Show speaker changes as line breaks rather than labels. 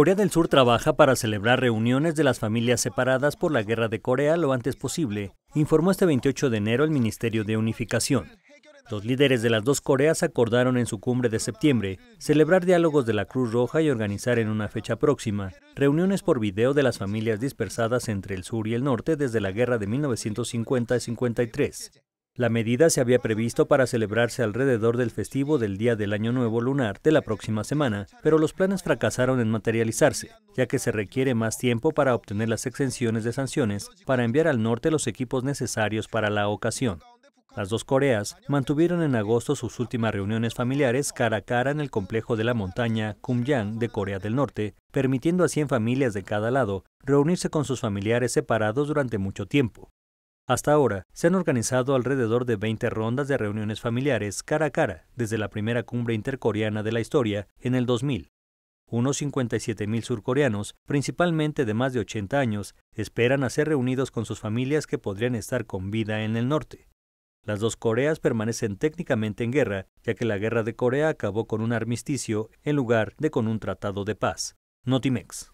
Corea del Sur trabaja para celebrar reuniones de las familias separadas por la guerra de Corea lo antes posible, informó este 28 de enero el Ministerio de Unificación. Los líderes de las dos Coreas acordaron en su cumbre de septiembre celebrar diálogos de la Cruz Roja y organizar en una fecha próxima reuniones por video de las familias dispersadas entre el sur y el norte desde la guerra de 1950 53. La medida se había previsto para celebrarse alrededor del festivo del Día del Año Nuevo Lunar de la próxima semana, pero los planes fracasaron en materializarse, ya que se requiere más tiempo para obtener las exenciones de sanciones para enviar al norte los equipos necesarios para la ocasión. Las dos Coreas mantuvieron en agosto sus últimas reuniones familiares cara a cara en el complejo de la montaña Kumyang de Corea del Norte, permitiendo a 100 familias de cada lado reunirse con sus familiares separados durante mucho tiempo. Hasta ahora, se han organizado alrededor de 20 rondas de reuniones familiares cara a cara desde la primera cumbre intercoreana de la historia en el 2000. Unos 57.000 surcoreanos, principalmente de más de 80 años, esperan a ser reunidos con sus familias que podrían estar con vida en el norte. Las dos Coreas permanecen técnicamente en guerra, ya que la guerra de Corea acabó con un armisticio en lugar de con un tratado de paz. Notimex.